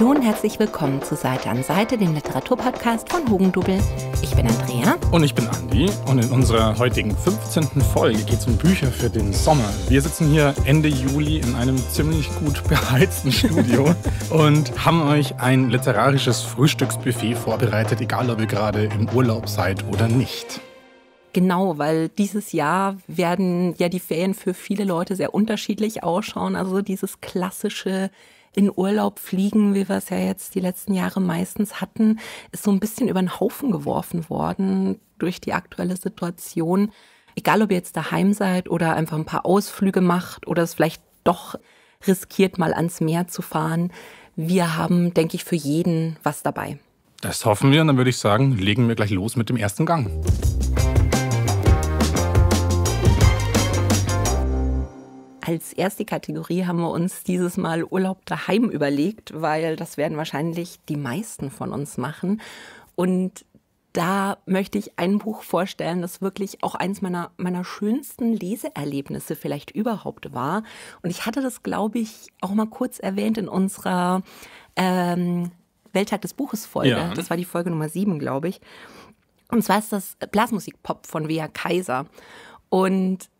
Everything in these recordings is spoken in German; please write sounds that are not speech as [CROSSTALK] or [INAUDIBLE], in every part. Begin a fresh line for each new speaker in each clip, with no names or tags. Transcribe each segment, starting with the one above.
Hallo und herzlich willkommen zu Seite an Seite, dem Literaturpodcast von Hugendubel. Ich bin Andrea.
Und ich bin Andi. Und in unserer heutigen 15. Folge geht es um Bücher für den Sommer. Wir sitzen hier Ende Juli in einem ziemlich gut [LAUGHS] beheizten Studio [LAUGHS] und haben euch ein literarisches Frühstücksbuffet vorbereitet, egal ob ihr gerade im Urlaub seid oder nicht.
Genau, weil dieses Jahr werden ja die Ferien für viele Leute sehr unterschiedlich ausschauen. Also dieses klassische in Urlaub fliegen, wie wir es ja jetzt die letzten Jahre meistens hatten, ist so ein bisschen über den Haufen geworfen worden durch die aktuelle Situation. Egal, ob ihr jetzt daheim seid oder einfach ein paar Ausflüge macht oder es vielleicht doch riskiert, mal ans Meer zu fahren. Wir haben, denke ich, für jeden was dabei.
Das hoffen wir und dann würde ich sagen, legen wir gleich los mit dem ersten Gang.
Als erste Kategorie haben wir uns dieses Mal Urlaub daheim überlegt, weil das werden wahrscheinlich die meisten von uns machen. Und da möchte ich ein Buch vorstellen, das wirklich auch eins meiner, meiner schönsten Leseerlebnisse vielleicht überhaupt war. Und ich hatte das, glaube ich, auch mal kurz erwähnt in unserer ähm, Welttag des Buches Folge. Ja. Das war die Folge Nummer 7, glaube ich. Und zwar ist das Blasmusik-Pop von Wea Kaiser. Und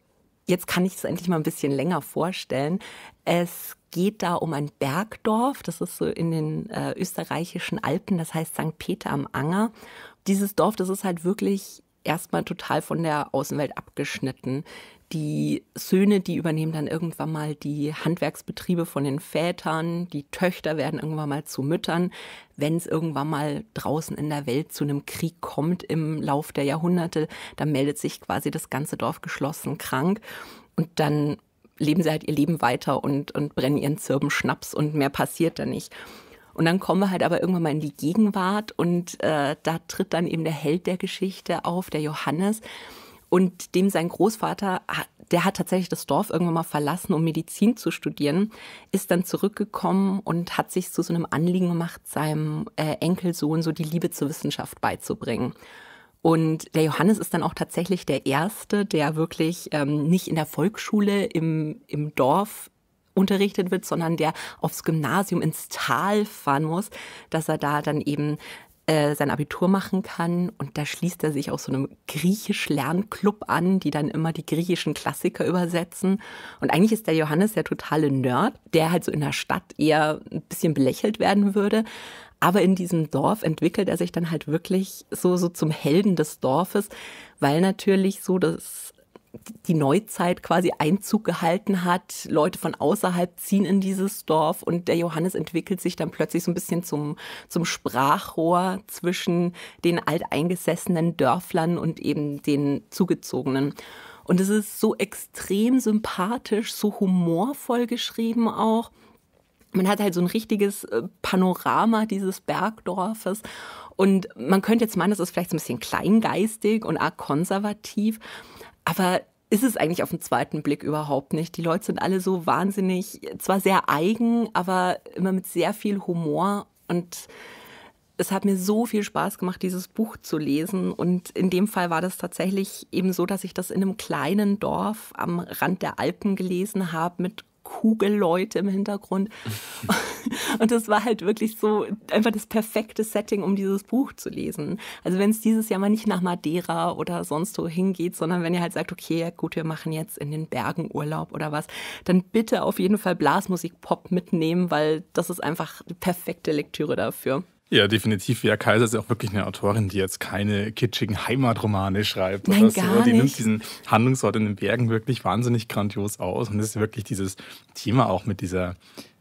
Jetzt kann ich es endlich mal ein bisschen länger vorstellen. Es geht da um ein Bergdorf, das ist so in den äh, österreichischen Alpen, das heißt St. Peter am Anger. Dieses Dorf, das ist halt wirklich erstmal total von der Außenwelt abgeschnitten. Die Söhne, die übernehmen dann irgendwann mal die Handwerksbetriebe von den Vätern, die Töchter werden irgendwann mal zu Müttern. Wenn es irgendwann mal draußen in der Welt zu einem Krieg kommt im Lauf der Jahrhunderte, dann meldet sich quasi das ganze Dorf geschlossen krank. Und dann leben sie halt ihr Leben weiter und, und brennen ihren Zirben Schnaps und mehr passiert da nicht. Und dann kommen wir halt aber irgendwann mal in die Gegenwart und äh, da tritt dann eben der Held der Geschichte auf, der Johannes. Und dem sein Großvater, der hat tatsächlich das Dorf irgendwann mal verlassen, um Medizin zu studieren, ist dann zurückgekommen und hat sich zu so einem Anliegen gemacht, seinem äh, Enkelsohn so die Liebe zur Wissenschaft beizubringen. Und der Johannes ist dann auch tatsächlich der Erste, der wirklich ähm, nicht in der Volksschule im, im Dorf unterrichtet wird, sondern der aufs Gymnasium ins Tal fahren muss, dass er da dann eben äh, sein Abitur machen kann und da schließt er sich auch so einem Griechisch-Lernclub an, die dann immer die griechischen Klassiker übersetzen. Und eigentlich ist der Johannes der totale Nerd, der halt so in der Stadt eher ein bisschen belächelt werden würde. Aber in diesem Dorf entwickelt er sich dann halt wirklich so, so zum Helden des Dorfes, weil natürlich so das die Neuzeit quasi Einzug gehalten hat. Leute von außerhalb ziehen in dieses Dorf und der Johannes entwickelt sich dann plötzlich so ein bisschen zum, zum Sprachrohr zwischen den alteingesessenen Dörflern und eben den Zugezogenen. Und es ist so extrem sympathisch, so humorvoll geschrieben auch. Man hat halt so ein richtiges äh, Panorama dieses Bergdorfes. Und man könnte jetzt meinen, das ist vielleicht so ein bisschen kleingeistig und arg konservativ. Aber ist es eigentlich auf den zweiten Blick überhaupt nicht. Die Leute sind alle so wahnsinnig, zwar sehr eigen, aber immer mit sehr viel Humor und es hat mir so viel Spaß gemacht, dieses Buch zu lesen. Und in dem Fall war das tatsächlich eben so, dass ich das in einem kleinen Dorf am Rand der Alpen gelesen habe mit Kugelleute im Hintergrund. [LAUGHS] Und das war halt wirklich so einfach das perfekte Setting, um dieses Buch zu lesen. Also wenn es dieses Jahr mal nicht nach Madeira oder sonst wo hingeht, sondern wenn ihr halt sagt, okay, gut, wir machen jetzt in den Bergen Urlaub oder was, dann bitte auf jeden Fall Blasmusik Pop mitnehmen, weil das ist einfach die perfekte Lektüre dafür.
Ja, definitiv. Ja, Kaiser ist ja auch wirklich eine Autorin, die jetzt keine kitschigen Heimatromane schreibt Nein, oder so. Die nicht. nimmt diesen Handlungsort in den Bergen wirklich wahnsinnig grandios aus. Und das ist wirklich dieses Thema auch mit dieser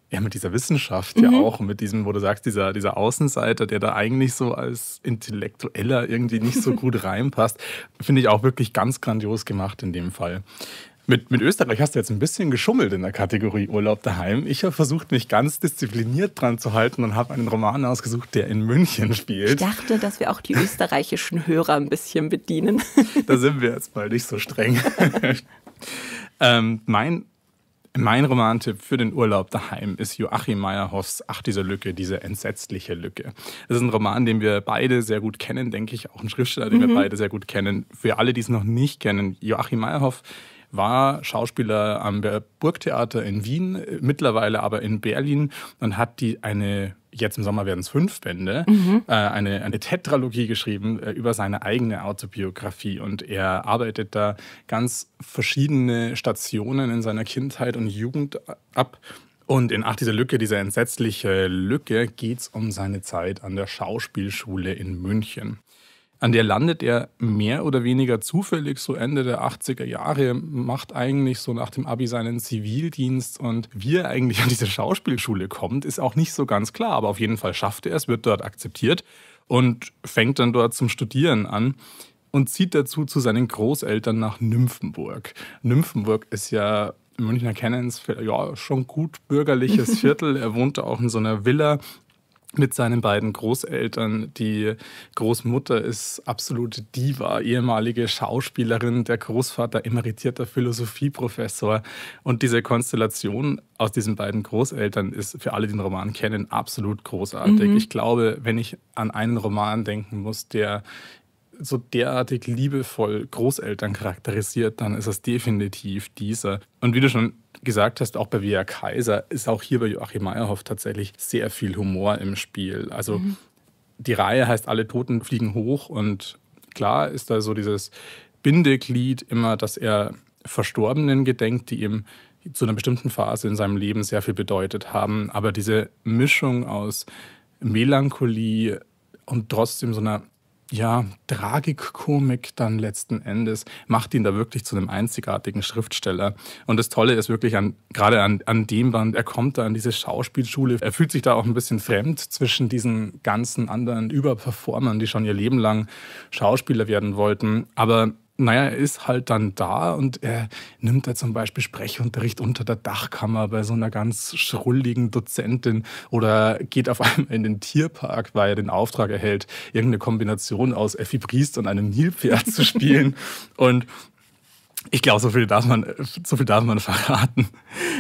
ja, mit dieser Wissenschaft mhm. ja auch, mit diesem, wo du sagst, dieser, dieser Außenseiter, der da eigentlich so als Intellektueller irgendwie nicht so [LAUGHS] gut reinpasst, finde ich auch wirklich ganz grandios gemacht in dem Fall. Mit, mit Österreich hast du jetzt ein bisschen geschummelt in der Kategorie Urlaub daheim. Ich habe versucht, mich ganz diszipliniert dran zu halten und habe einen Roman ausgesucht, der in München spielt. Ich dachte,
dass wir auch die österreichischen Hörer ein bisschen bedienen. [LAUGHS]
Da sind wir jetzt mal nicht so streng. [LAUGHS] ähm, mein mein Romantipp für den Urlaub daheim ist Joachim Meyerhoffs Ach, diese Lücke, diese entsetzliche Lücke. Das ist ein Roman, den wir beide sehr gut kennen, denke ich. Auch ein Schriftsteller, den mhm. wir beide sehr gut kennen. Für alle, die es noch nicht kennen, Joachim Meyerhoff war Schauspieler am Burgtheater in Wien, mittlerweile aber in Berlin und hat die eine jetzt im Sommer werden es fünf Bände, mhm. äh, eine, eine Tetralogie geschrieben äh, über seine eigene Autobiografie. Und er arbeitet da ganz verschiedene Stationen in seiner Kindheit und Jugend ab. Und in Ach, diese Lücke, diese entsetzliche Lücke, geht es um seine Zeit an der Schauspielschule in München an der landet er mehr oder weniger zufällig, so Ende der 80er Jahre, macht eigentlich so nach dem Abi seinen Zivildienst und wie er eigentlich an diese Schauspielschule kommt, ist auch nicht so ganz klar, aber auf jeden Fall schafft er es, wird dort akzeptiert und fängt dann dort zum Studieren an und zieht dazu zu seinen Großeltern nach Nymphenburg. Nymphenburg ist ja Münchner kennen es, ja, schon gut bürgerliches [LAUGHS] Viertel. Er wohnte auch in so einer Villa mit seinen beiden Großeltern. Die Großmutter ist absolute Diva, ehemalige Schauspielerin, der Großvater emeritierter Philosophieprofessor. Und diese Konstellation aus diesen beiden Großeltern ist für alle, die den Roman kennen, absolut großartig. Mhm. Ich glaube, wenn ich an einen Roman denken muss, der so derartig liebevoll Großeltern charakterisiert, dann ist das definitiv dieser. Und wie du schon gesagt hast, auch bei Via Kaiser ist auch hier bei Joachim Meyerhoff tatsächlich sehr viel Humor im Spiel. Also mhm. die Reihe heißt Alle Toten fliegen hoch und klar ist da so dieses Bindeglied immer, dass er Verstorbenen gedenkt, die ihm zu einer bestimmten Phase in seinem Leben sehr viel bedeutet haben. Aber diese Mischung aus Melancholie und trotzdem so einer ja, Tragikkomik dann letzten Endes macht ihn da wirklich zu einem einzigartigen Schriftsteller. Und das Tolle ist wirklich an, gerade an, an dem Band, er kommt da an diese Schauspielschule, er fühlt sich da auch ein bisschen fremd zwischen diesen ganzen anderen Überperformern, die schon ihr Leben lang Schauspieler werden wollten. Aber naja, er ist halt dann da und er nimmt da zum Beispiel Sprechunterricht unter der Dachkammer bei so einer ganz schrulligen Dozentin oder geht auf einmal in den Tierpark, weil er den Auftrag erhält, irgendeine Kombination aus Effi Priest und einem Nilpferd zu spielen. [LAUGHS] Und ich glaube, so viel darf man, so viel darf man [LAUGHS] verraten.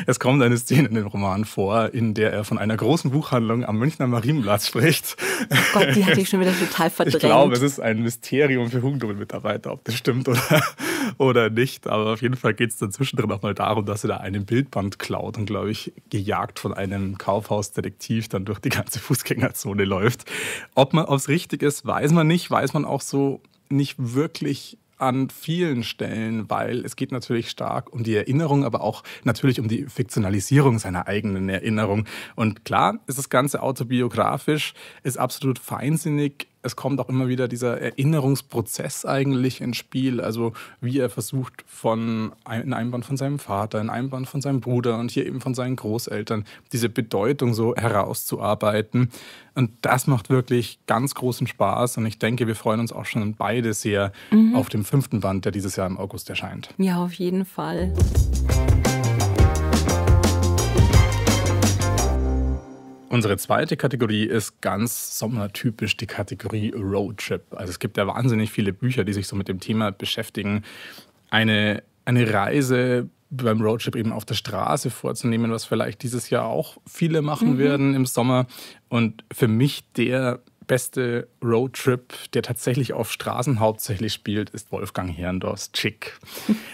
Es kommt eine Szene in dem Roman vor, in der er von einer großen Buchhandlung am Münchner Marienplatz spricht. Oh Gott, die hatte [LAUGHS] ich schon wieder total verdrängt. Ich glaube, es ist ein Mysterium für Hugendubel-Mitarbeiter, ob das stimmt oder, [LAUGHS] oder nicht. Aber auf jeden Fall geht es dann zwischendrin auch mal darum, dass er da einen Bildband klaut und, glaube ich, gejagt von einem Kaufhausdetektiv dann durch die ganze Fußgängerzone läuft. Ob man aufs Richtige ist, weiß man nicht. Weiß man auch so nicht wirklich an vielen Stellen, weil es geht natürlich stark um die Erinnerung, aber auch natürlich um die Fiktionalisierung seiner eigenen Erinnerung. Und klar ist das Ganze autobiografisch, ist absolut feinsinnig, es kommt auch immer wieder dieser Erinnerungsprozess eigentlich ins Spiel. Also wie er versucht, von einem Einband von seinem Vater, einen Einband von seinem Bruder und hier eben von seinen Großeltern diese Bedeutung so herauszuarbeiten. Und das macht wirklich ganz großen Spaß. Und ich denke, wir freuen uns auch schon beide sehr mhm. auf den fünften Band, der dieses Jahr im August erscheint.
Ja, auf jeden Fall.
Unsere zweite Kategorie ist ganz sommertypisch die Kategorie Roadtrip. Also es gibt ja wahnsinnig viele Bücher, die sich so mit dem Thema beschäftigen. Eine, eine Reise beim Roadtrip eben auf der Straße vorzunehmen, was vielleicht dieses Jahr auch viele machen mhm. werden im Sommer. Und für mich der beste Roadtrip, der tatsächlich auf Straßen hauptsächlich spielt, ist Wolfgang Herrndorfs Chick.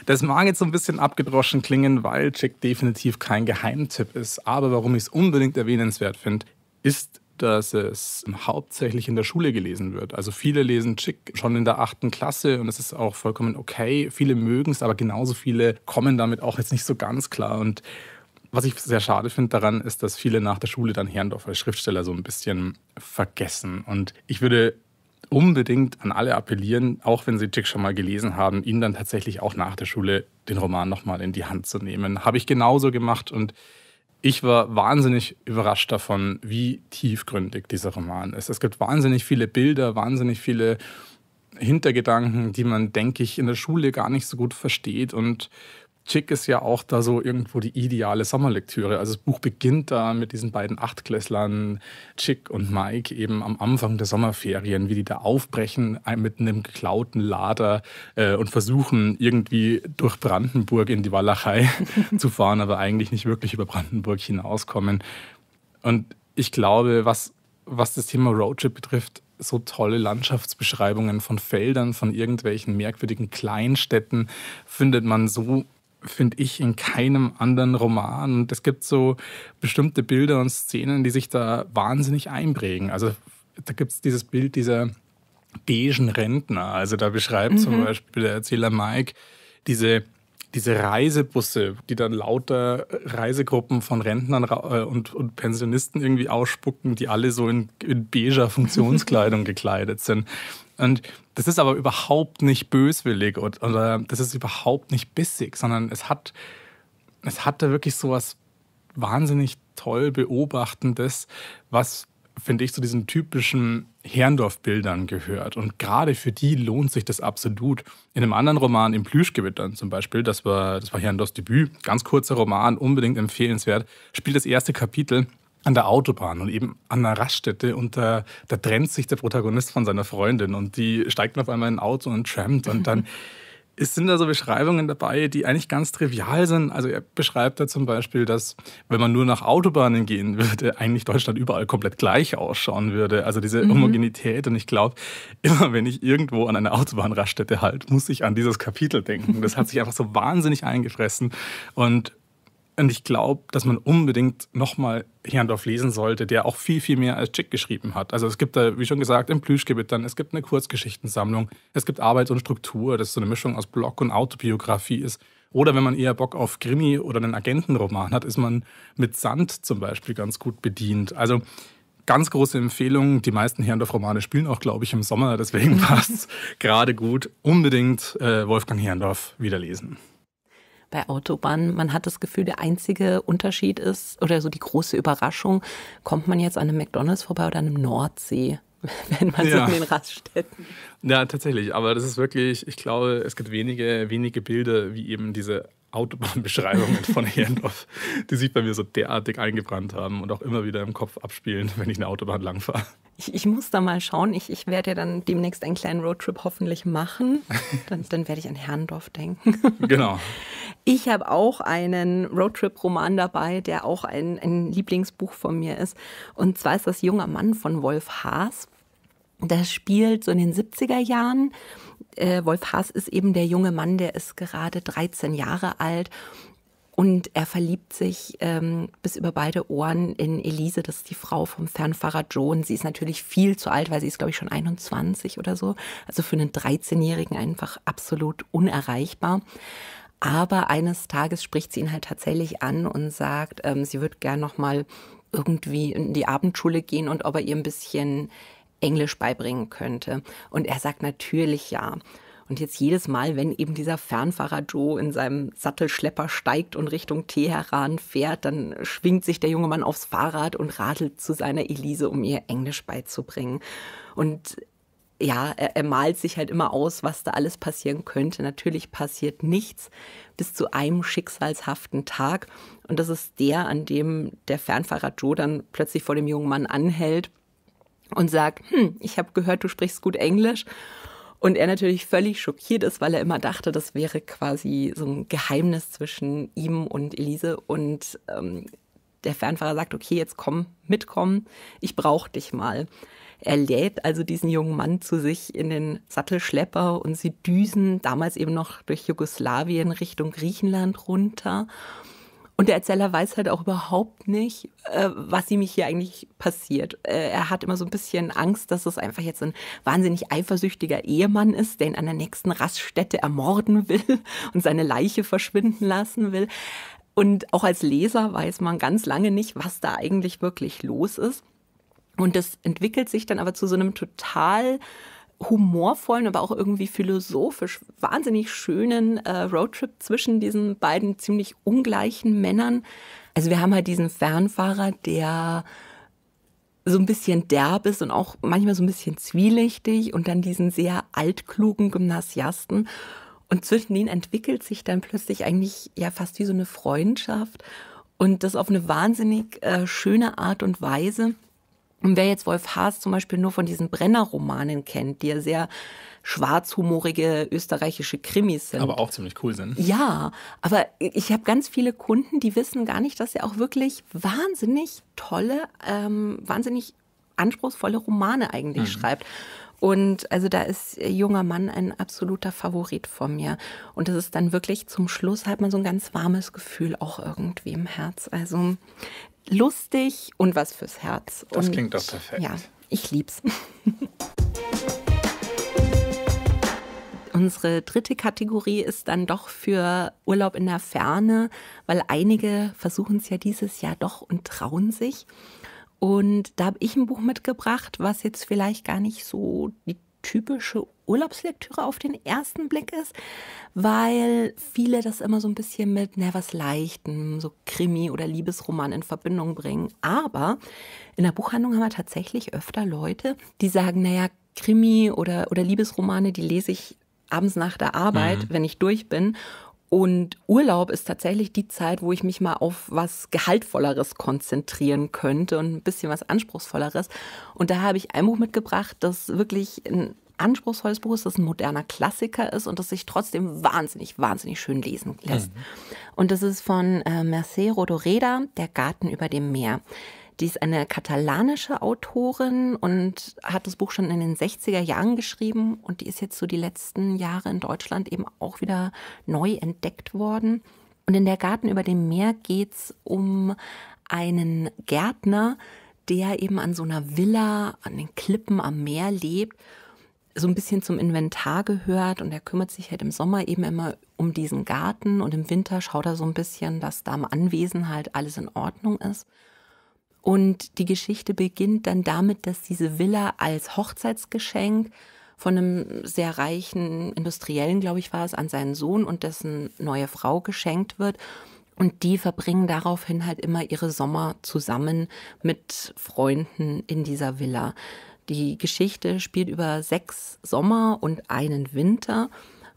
Das mag jetzt so ein bisschen abgedroschen klingen, weil Chick definitiv kein Geheimtipp ist. Aber warum ich es unbedingt erwähnenswert finde, ist, dass es hauptsächlich in der Schule gelesen wird. Also viele lesen Chick schon in der achten Klasse und es ist auch vollkommen okay. Viele mögen es, aber genauso viele kommen damit auch jetzt nicht so ganz klar. Und was ich sehr schade finde daran, ist, dass viele nach der Schule dann Herrndorf als Schriftsteller so ein bisschen vergessen. Und ich würde unbedingt an alle appellieren, auch wenn sie Chick schon mal gelesen haben, ihn dann tatsächlich auch nach der Schule den Roman nochmal in die Hand zu nehmen. Habe ich genauso gemacht und ich war wahnsinnig überrascht davon, wie tiefgründig dieser Roman ist. Es gibt wahnsinnig viele Bilder, wahnsinnig viele Hintergedanken, die man, denke ich, in der Schule gar nicht so gut versteht und Chick ist ja auch da so irgendwo die ideale Sommerlektüre. Also das Buch beginnt da mit diesen beiden Achtklässlern, Chick und Mike, eben am Anfang der Sommerferien, wie die da aufbrechen mit einem geklauten Lader äh, und versuchen irgendwie durch Brandenburg in die Walachei [LAUGHS] zu fahren, aber eigentlich nicht wirklich über Brandenburg hinauskommen. Und ich glaube, was, was das Thema Roadtrip betrifft, so tolle Landschaftsbeschreibungen von Feldern, von irgendwelchen merkwürdigen Kleinstädten findet man so finde ich, in keinem anderen Roman. Und es gibt so bestimmte Bilder und Szenen, die sich da wahnsinnig einprägen. Also da gibt es dieses Bild dieser beigen Rentner. Also da beschreibt mhm. zum Beispiel der Erzähler Mike diese diese Reisebusse, die dann lauter Reisegruppen von Rentnern äh, und, und Pensionisten irgendwie ausspucken, die alle so in, in beiger Funktionskleidung gekleidet sind. Und das ist aber überhaupt nicht böswillig oder das ist überhaupt nicht bissig, sondern es hat, es hatte wirklich so was wahnsinnig toll Beobachtendes, was, finde ich, zu diesen typischen Herrndorf-Bildern gehört. Und gerade für die lohnt sich das absolut. In einem anderen Roman, im Plüschgewittern zum Beispiel, das war, das war Herrndorfs Debüt, ganz kurzer Roman, unbedingt empfehlenswert, spielt das erste Kapitel an der Autobahn und eben an einer Raststätte und da, da trennt sich der Protagonist von seiner Freundin und die steigt auf einmal in ein Auto und trampt und dann es [LAUGHS] sind da so Beschreibungen dabei, die eigentlich ganz trivial sind. Also er beschreibt da zum Beispiel, dass wenn man nur nach Autobahnen gehen würde, eigentlich Deutschland überall komplett gleich ausschauen würde. Also diese mhm. Homogenität. Und ich glaube, immer wenn ich irgendwo an einer Autobahnraststätte halt, muss ich an dieses Kapitel denken. Das hat sich einfach so wahnsinnig eingefressen. Und und ich glaube, dass man unbedingt nochmal Herrndorf lesen sollte, der auch viel, viel mehr als Chick geschrieben hat. Also es gibt da, wie schon gesagt, im Plüschgewittern, es gibt eine Kurzgeschichtensammlung, es gibt Arbeit und Struktur, das so eine Mischung aus Blog und Autobiografie ist. Oder wenn man eher Bock auf Krimi oder einen Agentenroman hat, ist man mit Sand zum Beispiel ganz gut bedient. Also ganz große Empfehlung. Die meisten Herrndorf-Romane spielen auch, glaube ich, im Sommer, deswegen passt es [LAUGHS] gerade gut. Unbedingt äh, Wolfgang Herrndorf wieder lesen
bei Autobahnen. Man hat das Gefühl, der einzige Unterschied ist oder so die große Überraschung, kommt man jetzt an einem McDonald's vorbei oder an einem Nordsee? [LAUGHS] wenn man ja. so in den Raststätten.
Ja, tatsächlich. Aber das ist wirklich, ich glaube, es gibt wenige, wenige Bilder wie eben diese Autobahnbeschreibungen von Herrndorf, [LAUGHS] die sich bei mir so derartig eingebrannt haben und auch immer wieder im Kopf abspielen, wenn ich eine Autobahn langfahre.
Ich, ich muss da mal schauen. Ich, ich werde ja dann demnächst einen kleinen Roadtrip hoffentlich machen. [LAUGHS] Dann, dann werde ich an Herrndorf denken. Genau. Ich habe auch einen Roadtrip-Roman dabei, der auch ein, ein Lieblingsbuch von mir ist. Und zwar ist das Junger Mann von Wolf Haas. Das spielt so in den 70er Jahren. Äh, Wolf Haas ist eben der junge Mann, der ist gerade 13 Jahre alt und er verliebt sich ähm, bis über beide Ohren in Elise, das ist die Frau vom Fernfahrer Joan. Sie ist natürlich viel zu alt, weil sie ist, glaube ich, schon 21 oder so. Also für einen 13-Jährigen einfach absolut unerreichbar. Aber eines Tages spricht sie ihn halt tatsächlich an und sagt, ähm, sie würde gern nochmal irgendwie in die Abendschule gehen und ob er ihr ein bisschen Englisch beibringen könnte. Und er sagt natürlich ja. Und jetzt jedes Mal, wenn eben dieser Fernfahrer Joe in seinem Sattelschlepper steigt und Richtung Teheran fährt, dann schwingt sich der junge Mann aufs Fahrrad und radelt zu seiner Elise, um ihr Englisch beizubringen. Und ja, er, er malt sich halt immer aus, was da alles passieren könnte. Natürlich passiert nichts bis zu einem schicksalshaften Tag. Und das ist der, an dem der Fernfahrer Joe dann plötzlich vor dem jungen Mann anhält und sagt, hm, ich habe gehört, du sprichst gut Englisch. Und er natürlich völlig schockiert ist, weil er immer dachte, das wäre quasi so ein Geheimnis zwischen ihm und Elise. Und ähm, der Fernfahrer sagt, okay, jetzt komm, mitkommen, ich brauche dich mal. Er lädt also diesen jungen Mann zu sich in den Sattelschlepper und sie düsen damals eben noch durch Jugoslawien Richtung Griechenland runter. Und der Erzähler weiß halt auch überhaupt nicht, äh, was ihm hier eigentlich passiert. Äh, er hat immer so ein bisschen Angst, dass es einfach jetzt ein wahnsinnig eifersüchtiger Ehemann ist, der ihn an der nächsten Raststätte ermorden will [LAUGHS] und seine Leiche verschwinden lassen will. Und auch als Leser weiß man ganz lange nicht, was da eigentlich wirklich los ist. Und das entwickelt sich dann aber zu so einem total humorvollen, aber auch irgendwie philosophisch wahnsinnig schönen äh, Roadtrip zwischen diesen beiden ziemlich ungleichen Männern. Also wir haben halt diesen Fernfahrer, der so ein bisschen derb ist und auch manchmal so ein bisschen zwielichtig und dann diesen sehr altklugen Gymnasiasten. Und zwischen ihnen entwickelt sich dann plötzlich eigentlich ja fast wie so eine Freundschaft und das auf eine wahnsinnig äh, schöne Art und Weise. Und wer jetzt Wolf Haas zum Beispiel nur von diesen Brenner-Romanen kennt, die ja sehr schwarzhumorige österreichische Krimis sind. Aber auch ziemlich
cool sind. Ja,
aber ich habe ganz viele Kunden, die wissen gar nicht, dass er auch wirklich wahnsinnig tolle, ähm, wahnsinnig anspruchsvolle Romane eigentlich mhm. schreibt. Und also da ist junger Mann ein absoluter Favorit von mir. Und das ist dann wirklich zum Schluss halt man so ein ganz warmes Gefühl auch irgendwie im Herz. Also lustig und was fürs Herz. Das und, klingt doch perfekt. Ja, ich lieb's. Unsere dritte Kategorie ist dann doch für Urlaub in der Ferne, weil einige versuchen es ja dieses Jahr doch und trauen sich. Und da habe ich ein Buch mitgebracht, was jetzt vielleicht gar nicht so die typische Urlaubslektüre auf den ersten Blick ist, weil viele das immer so ein bisschen mit na, was Leichten, so Krimi oder Liebesroman in Verbindung bringen. Aber in der Buchhandlung haben wir tatsächlich öfter Leute, die sagen, naja, Krimi oder, oder Liebesromane, die lese ich abends nach der Arbeit, mhm. wenn ich durch bin. Und Urlaub ist tatsächlich die Zeit, wo ich mich mal auf was Gehaltvolleres konzentrieren könnte und ein bisschen was Anspruchsvolleres. Und da habe ich ein Buch mitgebracht, das wirklich ein anspruchsvolles Buch ist, das ein moderner Klassiker ist und das sich trotzdem wahnsinnig, wahnsinnig schön lesen lässt. Mhm. Und das ist von äh, Mercé Rodoreda, Der Garten über dem Meer. Die ist eine katalanische Autorin und hat das Buch schon in den 60er Jahren geschrieben und die ist jetzt so die letzten Jahre in Deutschland eben auch wieder neu entdeckt worden. Und in der Garten über dem Meer geht es um einen Gärtner, der eben an so einer Villa an den Klippen am Meer lebt so ein bisschen zum Inventar gehört und er kümmert sich halt im Sommer eben immer um diesen Garten und im Winter schaut er so ein bisschen, dass da am Anwesen halt alles in Ordnung ist. Und die Geschichte beginnt dann damit, dass diese Villa als Hochzeitsgeschenk von einem sehr reichen Industriellen, glaube ich, war es, an seinen Sohn und dessen neue Frau geschenkt wird. Und die verbringen daraufhin halt immer ihre Sommer zusammen mit Freunden in dieser Villa. Die Geschichte spielt über sechs Sommer und einen Winter.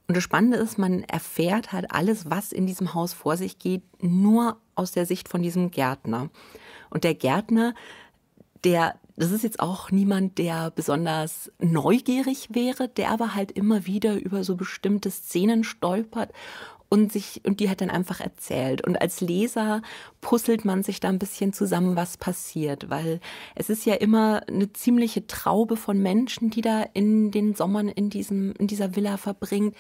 Und das Spannende ist, man erfährt halt alles, was in diesem Haus vor sich geht, nur aus der Sicht von diesem Gärtner. Und der Gärtner, der, das ist jetzt auch niemand, der besonders neugierig wäre, der aber halt immer wieder über so bestimmte Szenen stolpert und sich und die hat dann einfach erzählt und als Leser puzzelt man sich da ein bisschen zusammen, was passiert, weil es ist ja immer eine ziemliche Traube von Menschen, die da in den Sommern in diesem in dieser Villa verbringt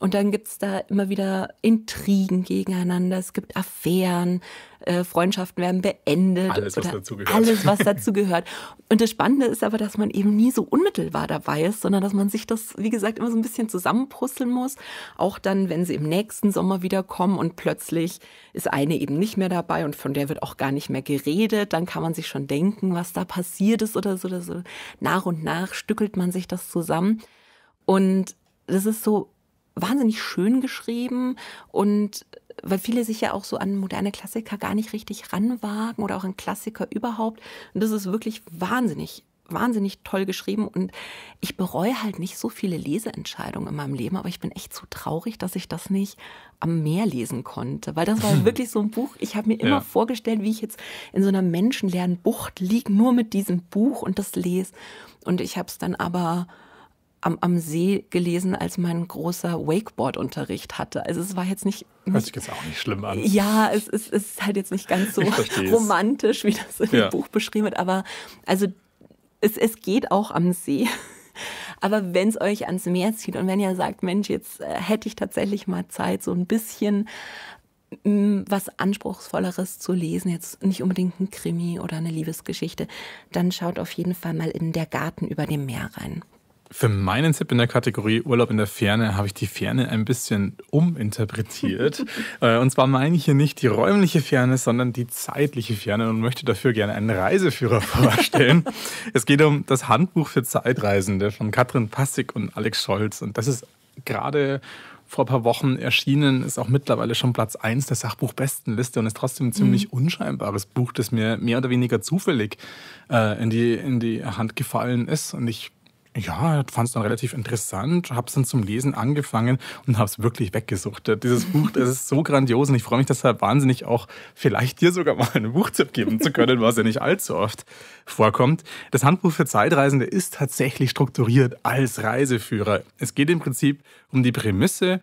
und dann gibt's da immer wieder Intrigen gegeneinander, es gibt Affären, äh, Freundschaften werden beendet. Alles, was dazu gehört. Alles, was [LAUGHS] dazu gehört. Und das Spannende ist aber, dass man eben nie so unmittelbar dabei ist, sondern dass man sich das, wie gesagt, immer so ein bisschen zusammenpuzzeln muss. Auch dann, wenn sie im nächsten Sommer wiederkommen und plötzlich ist eine eben nicht mehr dabei und von der wird auch gar nicht mehr geredet, dann kann man sich schon denken, was da passiert ist oder so. Oder so. Nach und nach stückelt man sich das zusammen. Und das ist so wahnsinnig schön geschrieben und weil viele sich ja auch so an moderne Klassiker gar nicht richtig ranwagen oder auch an Klassiker überhaupt. Und das ist wirklich wahnsinnig, wahnsinnig toll geschrieben. Und ich bereue halt nicht so viele Leseentscheidungen in meinem Leben, aber ich bin echt so traurig, dass ich das nicht am Meer lesen konnte. Weil das war [LAUGHS] wirklich so ein Buch. Ich habe mir immer ja. vorgestellt, wie ich jetzt in so einer menschenleeren Bucht liege, nur mit diesem Buch und das lese. Und ich habe es dann aber am, am See gelesen, als mein großer Wakeboard-Unterricht hatte. Also es war jetzt nicht... Hört sich jetzt auch nicht schlimm an. Ja, es ist, es ist halt jetzt nicht ganz so romantisch, wie das im ja. Buch beschrieben wird. Aber also es, es geht auch am See. [LAUGHS] Aber wenn es euch ans Meer zieht und wenn ihr sagt, Mensch, jetzt äh, hätte ich tatsächlich mal Zeit, so ein bisschen mm, was Anspruchsvolleres zu lesen, jetzt nicht unbedingt ein Krimi oder eine Liebesgeschichte, dann schaut auf jeden Fall mal in der Garten über dem Meer rein.
Für meinen Tipp in der Kategorie Urlaub in der Ferne habe ich die Ferne ein bisschen uminterpretiert. [LAUGHS] Äh, und zwar meine ich hier nicht die räumliche Ferne, sondern die zeitliche Ferne und möchte dafür gerne einen Reiseführer [LAUGHS] vorstellen. es geht um das Handbuch für Zeitreisende von Katrin Passig und Alex Scholz. Und das ist gerade vor ein paar Wochen erschienen, ist auch mittlerweile schon Platz 1 der Sachbuchbestenliste und ist trotzdem ein mhm. ziemlich unscheinbares Buch, das mir mehr oder weniger zufällig äh, in, die, in die Hand gefallen ist. Und ich ja, fand es dann relativ interessant, habe es dann zum Lesen angefangen und habe es wirklich weggesucht. Dieses [LAUGHS] Buch, das ist so grandios und ich freue mich deshalb wahnsinnig auch, vielleicht dir sogar mal einen Buchtipp geben zu können, was ja nicht allzu oft vorkommt. Das Handbuch für Zeitreisende ist tatsächlich strukturiert als Reiseführer. Es geht im Prinzip um die Prämisse,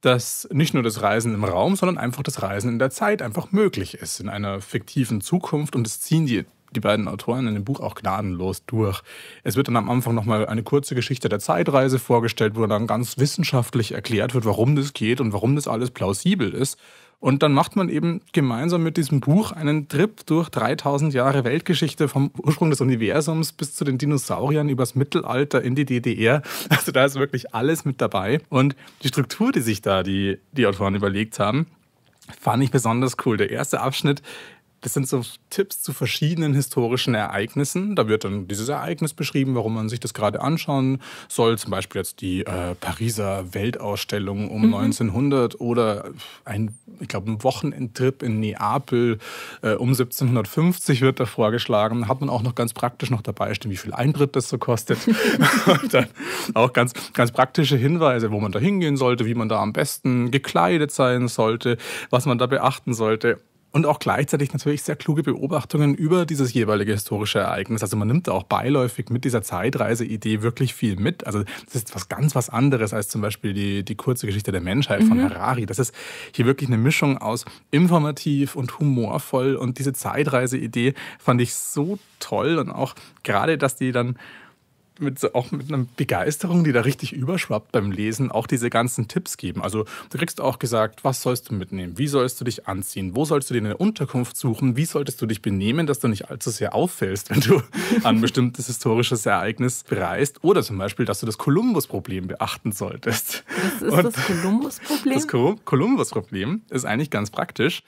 dass nicht nur das Reisen im Raum, sondern einfach das Reisen in der Zeit einfach möglich ist, in einer fiktiven Zukunft. Und es ziehen die die beiden Autoren in dem Buch auch gnadenlos durch. Es wird dann am Anfang nochmal eine kurze Geschichte der Zeitreise vorgestellt, wo dann ganz wissenschaftlich erklärt wird, warum das geht und warum das alles plausibel ist. Und dann macht man eben gemeinsam mit diesem Buch einen Trip durch 3000 Jahre Weltgeschichte vom Ursprung des Universums bis zu den Dinosauriern übers Mittelalter in die DDR. Also da ist wirklich alles mit dabei. Und die Struktur, die sich da die, die Autoren überlegt haben, fand ich besonders cool. Der erste Abschnitt das sind so Tipps zu verschiedenen historischen Ereignissen. Da wird dann dieses Ereignis beschrieben, warum man sich das gerade anschauen soll. Zum Beispiel jetzt die äh, Pariser Weltausstellung um mhm. 1900 oder ein, ich glaube, ein Wochenendtrip in Neapel äh, um 1750 wird da vorgeschlagen. Hat man auch noch ganz praktisch noch dabei stehen, wie viel Eintritt das so kostet. [LAUGHS] Und dann auch ganz, ganz praktische Hinweise, wo man da hingehen sollte, wie man da am besten gekleidet sein sollte, was man da beachten sollte und auch gleichzeitig natürlich sehr kluge Beobachtungen über dieses jeweilige historische Ereignis. Also man nimmt da auch beiläufig mit dieser Zeitreiseidee wirklich viel mit. Also das ist was ganz was anderes als zum Beispiel die, die kurze Geschichte der Menschheit von mhm. Harari. Das ist hier wirklich eine Mischung aus informativ und humorvoll und diese Zeitreiseidee fand ich so toll und auch gerade, dass die dann mit so, auch mit einer Begeisterung, die da richtig überschwappt beim Lesen, auch diese ganzen Tipps geben. Also du kriegst auch gesagt, was sollst du mitnehmen, wie sollst du dich anziehen, wo sollst du dir eine Unterkunft suchen, wie solltest du dich benehmen, dass du nicht allzu sehr auffällst, [LAUGHS] wenn du an ein bestimmtes historisches Ereignis bereist. Oder zum Beispiel, dass du das Kolumbus-Problem beachten solltest.
Was ist Und das Kolumbus-Problem? Das
Kolumbus-Problem ist eigentlich ganz praktisch.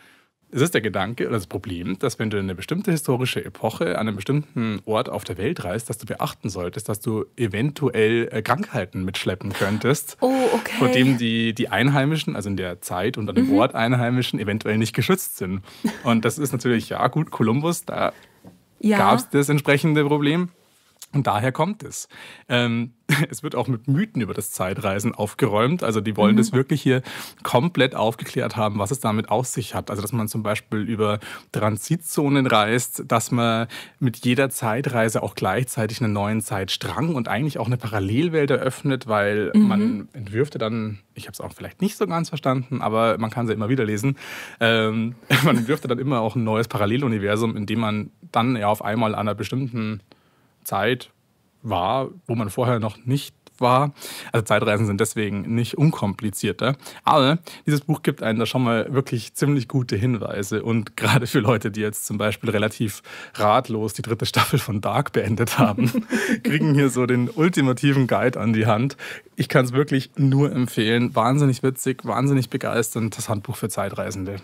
Es ist der Gedanke oder das Problem, dass wenn du in eine bestimmte historische Epoche an einem bestimmten Ort auf der Welt reist, dass du beachten solltest, dass du eventuell äh, Krankheiten mitschleppen könntest, oh, okay. vor dem die, die Einheimischen, also in der Zeit und an dem mhm. Ort Einheimischen, eventuell nicht geschützt sind. Und das ist natürlich, ja gut, Kolumbus, da ja. gab es das entsprechende Problem. Und daher kommt es. Ähm, [LAUGHS] es wird auch mit Mythen über das Zeitreisen aufgeräumt. Also die wollen mhm. das wirklich hier komplett aufgeklärt haben, was es damit auf sich hat. Also dass man zum Beispiel über Transitzonen reist, dass man mit jeder Zeitreise auch gleichzeitig einen neuen Zeitstrang und eigentlich auch eine Parallelwelt eröffnet, weil mhm. man entwirfte dann, ich habe es auch vielleicht nicht so ganz verstanden, aber man kann sie ja immer wieder lesen, ähm, [LAUGHS] man entwirfte dann immer auch ein neues Paralleluniversum, in dem man dann ja auf einmal an einer bestimmten Zeit war, wo man vorher noch nicht war. Also Zeitreisen sind deswegen nicht unkomplizierter. Aber dieses Buch gibt einem da schon mal wirklich ziemlich gute Hinweise. Und gerade für Leute, die jetzt zum Beispiel relativ ratlos die dritte Staffel von Dark beendet haben, [LAUGHS] kriegen hier so den ultimativen Guide an die Hand. Ich kann es wirklich nur empfehlen. Wahnsinnig witzig, wahnsinnig begeisternd, das Handbuch für
Zeitreisende.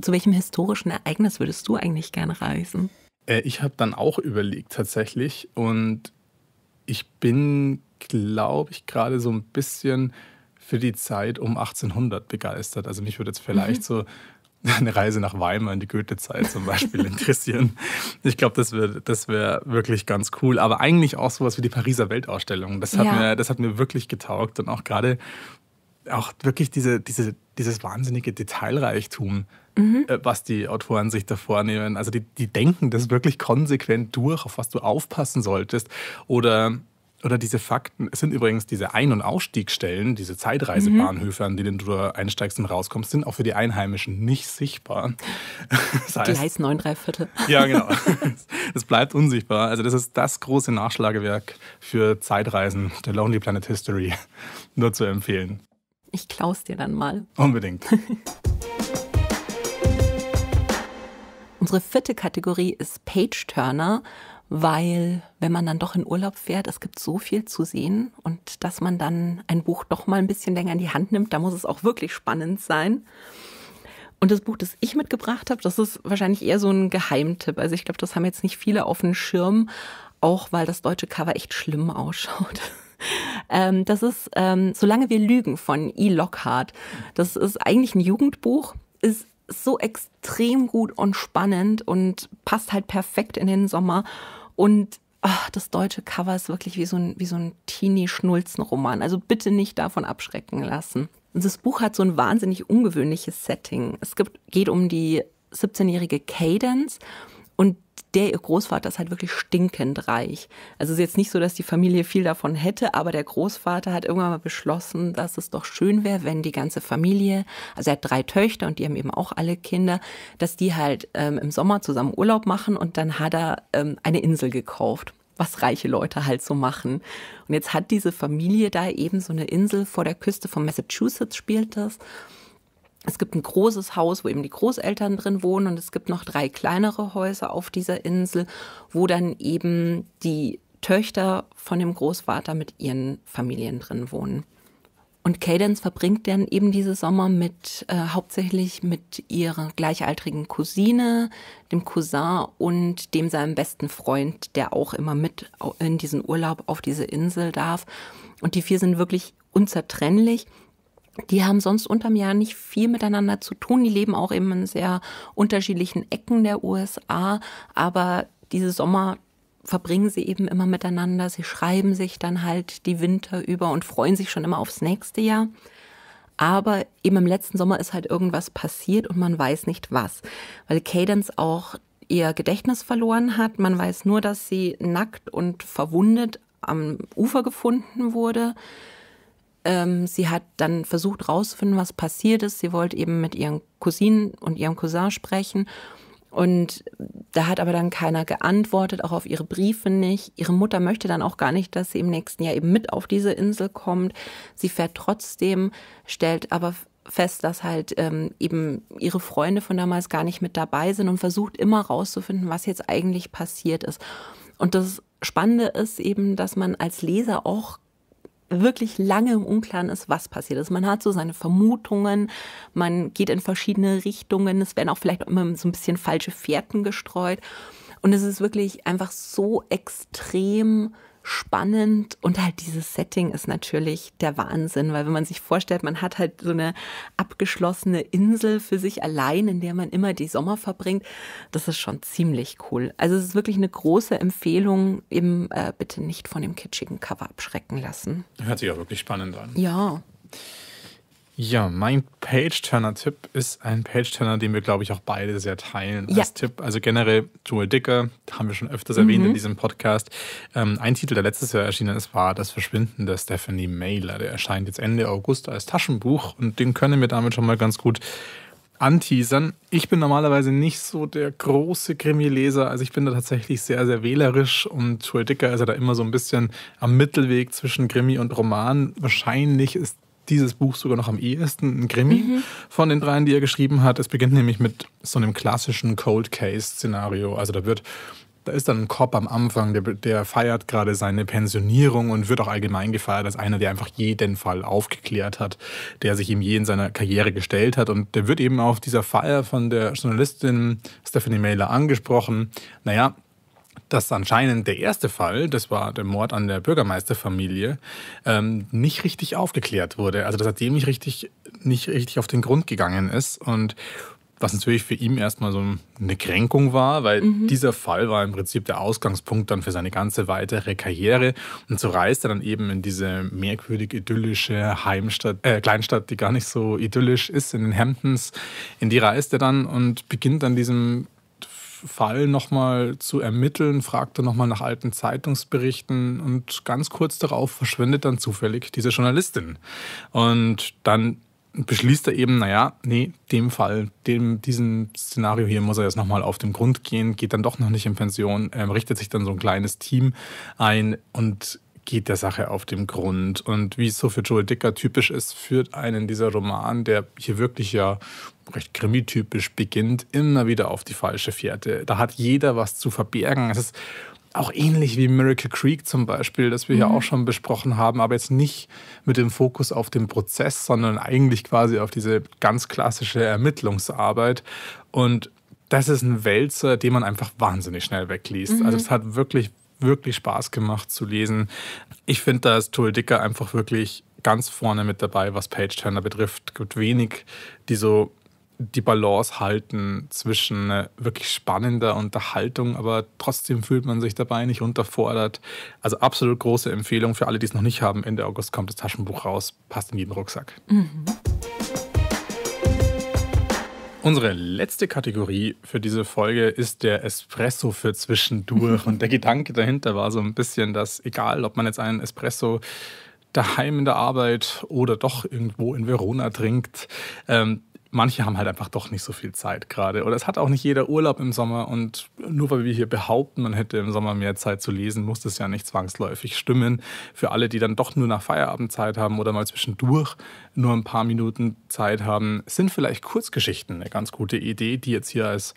Zu welchem historischen Ereignis würdest du eigentlich gerne reisen?
Äh, ich habe dann auch überlegt tatsächlich und ich bin, glaube ich, gerade so ein bisschen für die Zeit um 1800 begeistert. Also mich würde jetzt vielleicht mhm. so [LAUGHS] eine Reise nach Weimar in die Goethe-Zeit zum Beispiel [LAUGHS] interessieren. Ich glaube, das wäre das wär wirklich ganz cool. Aber eigentlich auch sowas wie die Pariser Weltausstellung. Das hat, ja. mir, das hat mir wirklich getaugt. Und auch gerade auch wirklich diese, diese dieses wahnsinnige Detailreichtum, mhm. Äh, was die Autoren sich da vornehmen. Also die, die denken das wirklich konsequent durch, auf was du aufpassen solltest. Oder oder diese Fakten, es sind übrigens diese Ein- und Ausstiegsstellen, diese Zeitreisebahnhöfe, mhm. an denen du einsteigst und rauskommst, sind auch für die Einheimischen nicht sichtbar. [LAUGHS] Das heißt, Gleis
9 3 Viertel. Ja, genau.
Das [LAUGHS] bleibt unsichtbar. Also das ist das große Nachschlagewerk für Zeitreisen, der Lonely Planet History, nur zu empfehlen.
Ich klaus dir dann mal. Unbedingt. [LAUGHS] Unsere vierte Kategorie ist Page Turner, weil wenn man dann doch in Urlaub fährt, es gibt so viel zu sehen und dass man dann ein Buch doch mal ein bisschen länger in die Hand nimmt, da muss es auch wirklich spannend sein. Und das Buch, das ich mitgebracht habe, das ist wahrscheinlich eher so ein Geheimtipp. Also ich glaube, das haben jetzt nicht viele auf dem Schirm, auch weil das deutsche Cover echt schlimm ausschaut. [LAUGHS] Ähm, das ist ähm, Solange wir lügen von E. Lockhart. Das ist eigentlich ein Jugendbuch, ist so extrem gut und spannend und passt halt perfekt in den Sommer. Und ach, das deutsche Cover ist wirklich wie so ein, so ein Teenie-Schnulzen-Roman. Also bitte nicht davon abschrecken lassen. Und das Buch hat so ein wahnsinnig ungewöhnliches Setting. Es gibt, geht um die 17-jährige Cadence und der ihr Großvater ist halt wirklich stinkend reich. Also es ist jetzt nicht so, dass die Familie viel davon hätte, aber der Großvater hat irgendwann mal beschlossen, dass es doch schön wäre, wenn die ganze Familie, also er hat drei Töchter und die haben eben auch alle Kinder, dass die halt ähm, im Sommer zusammen Urlaub machen und dann hat er ähm, eine Insel gekauft was reiche Leute halt so machen. Und jetzt hat diese Familie da eben so eine Insel vor der Küste von Massachusetts, spielt das. Es gibt ein großes Haus, wo eben die Großeltern drin wohnen und es gibt noch drei kleinere Häuser auf dieser Insel, wo dann eben die Töchter von dem Großvater mit ihren Familien drin wohnen. Und Cadence verbringt dann eben diese Sommer mit äh, hauptsächlich mit ihrer gleichaltrigen Cousine, dem Cousin und dem seinem besten Freund, der auch immer mit in diesen Urlaub auf diese Insel darf. Und die vier sind wirklich unzertrennlich. Die haben sonst unterm Jahr nicht viel miteinander zu tun. Die leben auch eben in sehr unterschiedlichen Ecken der USA. Aber diese Sommer verbringen sie eben immer miteinander. Sie schreiben sich dann halt die Winter über und freuen sich schon immer aufs nächste Jahr. Aber eben im letzten Sommer ist halt irgendwas passiert und man weiß nicht was. Weil Cadence auch ihr Gedächtnis verloren hat. Man weiß nur, dass sie nackt und verwundet am Ufer gefunden wurde. Ähm, sie hat dann versucht rauszufinden, was passiert ist. Sie wollte eben mit ihren Cousinen und ihrem Cousin sprechen. Und da hat aber dann keiner geantwortet, auch auf ihre Briefe nicht. Ihre Mutter möchte dann auch gar nicht, dass sie im nächsten Jahr eben mit auf diese Insel kommt. Sie fährt trotzdem, stellt aber fest, dass halt ähm, eben ihre Freunde von damals gar nicht mit dabei sind und versucht immer rauszufinden, was jetzt eigentlich passiert ist. Und das Spannende ist eben, dass man als Leser auch wirklich lange im Unklaren ist, was passiert ist. Man hat so seine Vermutungen, man geht in verschiedene Richtungen, es werden auch vielleicht immer so ein bisschen falsche Fährten gestreut. Und es ist wirklich einfach so extrem spannend und halt dieses Setting ist natürlich der Wahnsinn, weil wenn man sich vorstellt, man hat halt so eine abgeschlossene Insel für sich allein, in der man immer die Sommer verbringt, das ist schon ziemlich cool. Also es ist wirklich eine große Empfehlung, eben äh, bitte nicht von dem kitschigen Cover abschrecken lassen.
Hört sich ja wirklich spannend an. Ja. Ja, mein Page-Turner-Tipp ist ein Page-Turner, den wir, glaube ich, auch beide sehr teilen ja. als Tipp. Also generell Joel Dicker, haben wir schon öfters erwähnt mhm. in diesem Podcast. Ähm, ein Titel, der letztes Jahr erschienen ist, war Das Verschwinden der Stephanie Mailer. Der erscheint jetzt Ende August als Taschenbuch und den können wir damit schon mal ganz gut anteasern. Ich bin normalerweise nicht so der große Krimi-Leser, also ich bin da tatsächlich sehr, sehr wählerisch und Joel Dicker ist ja da immer so ein bisschen am Mittelweg zwischen Krimi und Roman. Wahrscheinlich ist dieses Buch sogar noch am ehesten ein Grimmi mhm. von den dreien, die er geschrieben hat. Es beginnt nämlich mit so einem klassischen Cold Case-Szenario. Also da wird da ist dann ein Cop am Anfang, der, der feiert gerade seine Pensionierung und wird auch allgemein gefeiert als einer, der einfach jeden Fall aufgeklärt hat, der sich ihm je in seiner Karriere gestellt hat. Und der wird eben auf dieser Feier von der Journalistin Stephanie Mailer angesprochen. Naja, dass anscheinend der erste Fall, das war der Mord an der Bürgermeisterfamilie, ähm, nicht richtig aufgeklärt wurde. Also dass er dem nicht richtig, nicht richtig auf den Grund gegangen ist. Und was natürlich für ihn erstmal so eine Kränkung war, weil mhm. dieser Fall war im Prinzip der Ausgangspunkt dann für seine ganze weitere Karriere. Und so reist er dann eben in diese merkwürdig idyllische Heimstadt, äh, Kleinstadt, die gar nicht so idyllisch ist, in den Hamptons. In die reist er dann und beginnt an diesem Fall nochmal zu ermitteln, fragte nochmal nach alten Zeitungsberichten und ganz kurz darauf verschwindet dann zufällig diese Journalistin. Und dann beschließt er eben, naja, nee, dem Fall, dem, diesem Szenario hier muss er jetzt nochmal auf den Grund gehen, geht dann doch noch nicht in Pension, ähm, richtet sich dann so ein kleines Team ein und geht der Sache auf den Grund. Und wie es so für Joel Dicker typisch ist, führt einen dieser Roman, der hier wirklich ja recht krimitypisch beginnt, immer wieder auf die falsche Fährte. Da hat jeder was zu verbergen. Es ist auch ähnlich wie Miracle Creek zum Beispiel, das wir mhm. ja auch schon besprochen haben, aber jetzt nicht mit dem Fokus auf den Prozess, sondern eigentlich quasi auf diese ganz klassische Ermittlungsarbeit. Und das ist ein Wälzer, den man einfach wahnsinnig schnell wegliest. Mhm. Also es hat wirklich, wirklich Spaß gemacht zu lesen. Ich finde, da ist Tull Dicker einfach wirklich ganz vorne mit dabei, was Page-Turner betrifft. Es gibt wenig, die so die Balance halten zwischen wirklich spannender Unterhaltung, aber trotzdem fühlt man sich dabei nicht unterfordert. Also absolut große Empfehlung für alle, die es noch nicht haben. Ende August kommt das Taschenbuch raus, passt in jeden Rucksack. Mhm. Unsere letzte Kategorie für diese Folge ist der Espresso für zwischendurch. [LAUGHS] Und der Gedanke dahinter war so ein bisschen, dass egal, ob man jetzt einen Espresso daheim in der Arbeit oder doch irgendwo in Verona trinkt. Ähm, manche haben halt einfach doch nicht so viel Zeit gerade. Oder es hat auch nicht jeder Urlaub im Sommer. Und nur weil wir hier behaupten, man hätte im Sommer mehr Zeit zu lesen, muss das ja nicht zwangsläufig stimmen. Für alle, die dann doch nur nach Feierabend Zeit haben oder mal zwischendurch nur ein paar Minuten Zeit haben, sind vielleicht Kurzgeschichten eine ganz gute Idee, die jetzt hier als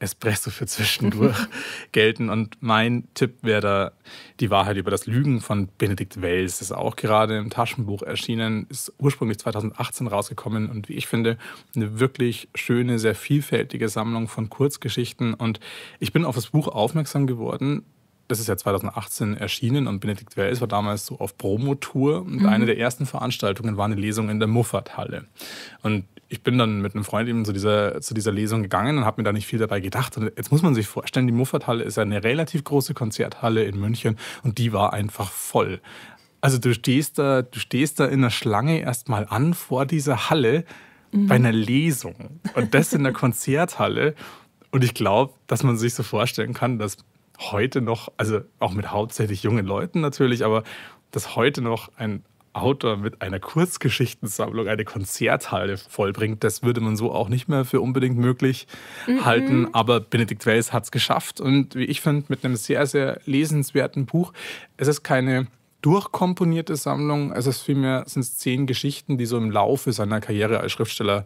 Espresso für zwischendurch [LAUGHS] gelten. Und mein Tipp wäre da die Wahrheit über das Lügen von Benedikt Wells. Das Ist auch gerade im Taschenbuch erschienen, ist ursprünglich 2018 rausgekommen und wie ich finde, eine wirklich schöne, sehr vielfältige Sammlung von Kurzgeschichten. Und ich bin auf das Buch aufmerksam geworden, das ist ja 2018 erschienen und Benedikt Wells war damals so auf Promotour und mhm. eine der ersten Veranstaltungen war eine Lesung in der Muffathalle. Und ich bin dann mit einem Freund eben zu dieser, zu dieser Lesung gegangen und habe mir da nicht viel dabei gedacht. Und jetzt muss man sich vorstellen, die Muffathalle ist eine relativ große Konzerthalle in München und die war einfach voll. Also du stehst da, du stehst da in der Schlange erstmal an vor dieser Halle mhm. bei einer Lesung und das in der Konzerthalle. Und ich glaube, dass man sich so vorstellen kann, dass heute noch, also auch mit hauptsächlich jungen Leuten natürlich, aber dass heute noch ein Autor mit einer Kurzgeschichtensammlung eine Konzerthalle vollbringt, das würde man so auch nicht mehr für unbedingt möglich mm halten. Aber Benedikt Wells hat es geschafft und wie ich finde, mit einem sehr, sehr lesenswerten Buch. Es ist keine durchkomponierte Sammlung, es ist vielmehr sind es zehn Geschichten, die so im Laufe seiner Karriere als Schriftsteller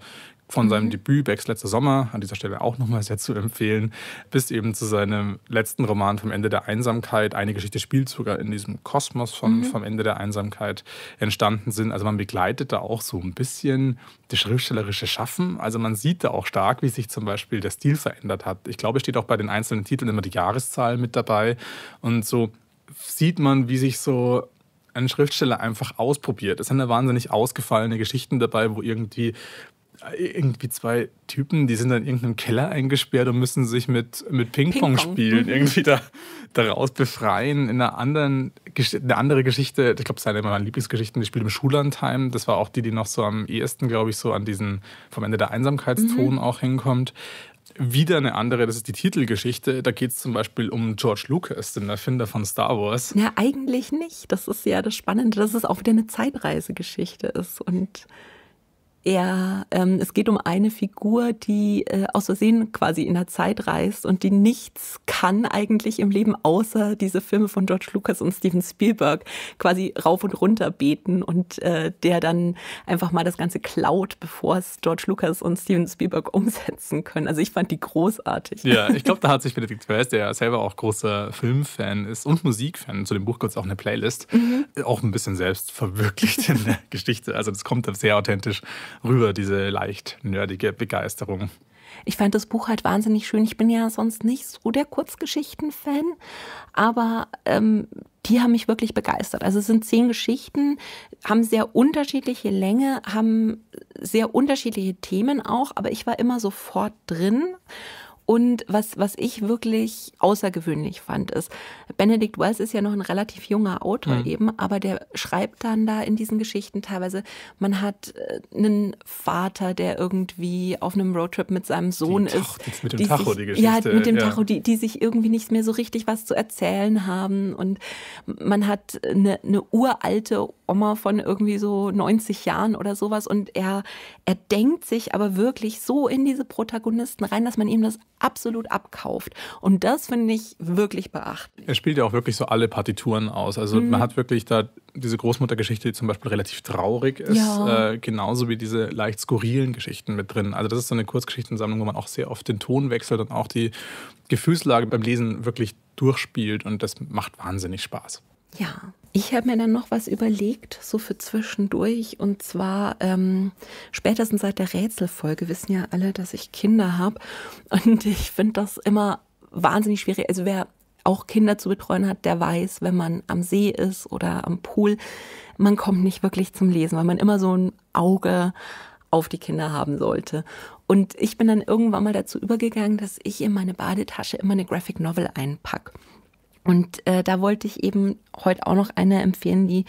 von seinem mhm. Debüt Becks letzter Sommer, an dieser Stelle auch nochmal sehr zu empfehlen, bis eben zu seinem letzten Roman vom Ende der Einsamkeit. Eine Geschichte spielt sogar in diesem Kosmos von, mhm. vom Ende der Einsamkeit entstanden sind. Also man begleitet da auch so ein bisschen das schriftstellerische Schaffen. Also man sieht da auch stark, wie sich zum Beispiel der Stil verändert hat. Ich glaube, es steht auch bei den einzelnen Titeln immer die Jahreszahl mit dabei. Und so sieht man, wie sich so ein Schriftsteller einfach ausprobiert. Es sind da wahnsinnig ausgefallene Geschichten dabei, wo irgendwie äh, irgendwie zwei Typen, die sind dann in irgendeinem Keller eingesperrt und müssen sich mit, mit Ping-Pong spielen, mhm. irgendwie da, daraus befreien. In einer anderen, eine andere Geschichte, ich glaube, es ist eine meiner Lieblingsgeschichten, die spielt im Schullandheim. Das war auch die, die noch so am ehesten, glaube ich, so an diesen vom Ende der Einsamkeitston mhm. auch hinkommt. Wieder eine andere, das ist die Titelgeschichte. Da geht es zum Beispiel um George Lucas, den Erfinder von Star Wars.
Na, eigentlich nicht. Das ist ja das Spannende, dass es auch wieder eine Zeitreisegeschichte ist und er, ähm, es geht um eine Figur, die äh, aus Versehen quasi in der Zeit reist und die nichts kann eigentlich im Leben, außer diese Filme von George Lucas und Steven Spielberg quasi rauf und runter beten und äh, der dann einfach mal das Ganze klaut, bevor es George Lucas und Steven Spielberg umsetzen können. Also ich fand die großartig. Ja, [LAUGHS] ich glaube,
da hat sich Benedikt Wells, der selber auch großer Filmfan ist und Musikfan, zu dem Buch kurz auch eine Playlist, mhm. auch ein bisschen selbst verwirklicht in der [LAUGHS] Geschichte. Also das kommt sehr authentisch rüber, diese leicht nerdige Begeisterung.
Ich fand das Buch halt wahnsinnig schön. Ich bin ja sonst nicht so der Kurzgeschichten-Fan, aber ähm, die haben mich wirklich begeistert. Also es sind zehn Geschichten, haben sehr unterschiedliche Länge, haben sehr unterschiedliche Themen auch, aber ich war immer sofort drin und was, was ich wirklich außergewöhnlich fand, ist, Benedict Wells ist ja noch ein relativ junger Autor mhm. eben, aber der schreibt dann da in diesen Geschichten teilweise, man hat äh, einen Vater, der irgendwie auf einem Roadtrip mit seinem Sohn die ist. Mit dem Tacho, sich, die Geschichte. Ja, mit dem ja. Tacho, die, die sich irgendwie nicht mehr so richtig was zu erzählen haben. Und man hat eine, eine uralte Oma von irgendwie so 90 Jahren oder sowas. Und er, er denkt sich aber wirklich so in diese Protagonisten rein, dass man ihm das absolut abkauft. Und das finde ich wirklich beachtlich.
Er spielt ja auch wirklich so alle Partituren aus. Also mhm. man hat wirklich da diese Großmuttergeschichte, die zum Beispiel relativ traurig ist, ja. äh, genauso wie diese leicht skurrilen Geschichten mit drin. Also das ist so eine Kurzgeschichtensammlung, wo man auch sehr oft den Ton wechselt und auch die Gefühlslage beim Lesen wirklich durchspielt. Und das macht wahnsinnig Spaß.
Ja, ich habe mir dann noch was überlegt, so für zwischendurch. Und zwar ähm, spätestens seit der Rätselfolge wissen ja alle, dass ich Kinder habe. Und ich finde das immer wahnsinnig schwierig. Also wer auch Kinder zu betreuen hat, der weiß, wenn man am See ist oder am Pool, man kommt nicht wirklich zum Lesen, weil man immer so ein Auge auf die Kinder haben sollte. Und ich bin dann irgendwann mal dazu übergegangen, dass ich in meine Badetasche immer eine Graphic Novel einpacke. Und äh, da wollte ich eben heute auch noch eine empfehlen, die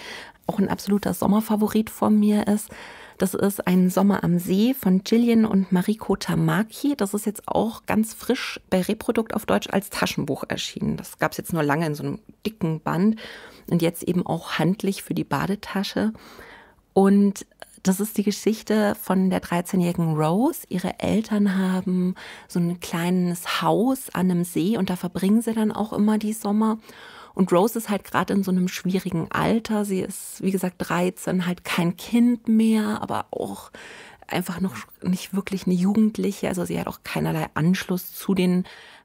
auch ein absoluter Sommerfavorit von mir ist. Das ist ein Sommer am See von Gillian und Mariko Tamaki. Das ist jetzt auch ganz frisch bei Reprodukt auf Deutsch als Taschenbuch erschienen. Das gab es jetzt nur lange in so einem dicken Band und jetzt eben auch handlich für die Badetasche. Und das ist die Geschichte von der 13-jährigen Rose. Ihre Eltern haben so ein kleines Haus an einem See und da verbringen sie dann auch immer die Sommer. Und Rose ist halt gerade in so einem schwierigen Alter. Sie ist, wie gesagt, 13, halt kein Kind mehr, aber auch einfach noch nicht wirklich eine Jugendliche. Also sie hat auch keinerlei Anschluss zu den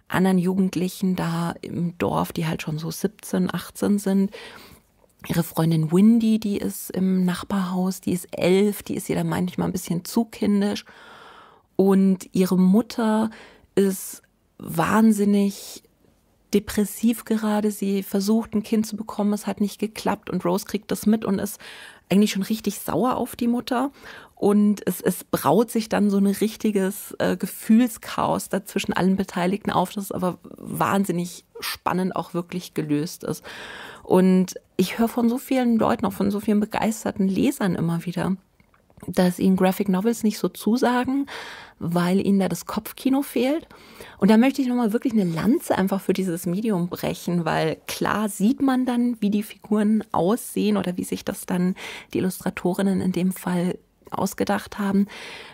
anderen Jugendlichen da im Dorf, die halt schon so 17, 18 sind ihre Freundin Windy, die ist im Nachbarhaus, die ist elf, die ist jeder manchmal ein bisschen zu kindisch. Und ihre Mutter ist wahnsinnig depressiv gerade. Sie versucht, ein Kind zu bekommen, es hat nicht geklappt und Rose kriegt das mit und ist eigentlich schon richtig sauer auf die Mutter. Und es, es braut sich dann so ein richtiges äh, Gefühlschaos dazwischen allen Beteiligten auf, das aber wahnsinnig spannend auch wirklich gelöst ist. Und ich höre von so vielen Leuten, auch von so vielen begeisterten Lesern immer wieder, dass ihnen Graphic Novels nicht so zusagen, weil ihnen da das Kopfkino fehlt. Und da möchte ich nochmal wirklich eine Lanze einfach für dieses Medium brechen, weil klar sieht man dann, wie die Figuren aussehen oder wie sich das dann die Illustratorinnen in dem Fall ausgedacht haben.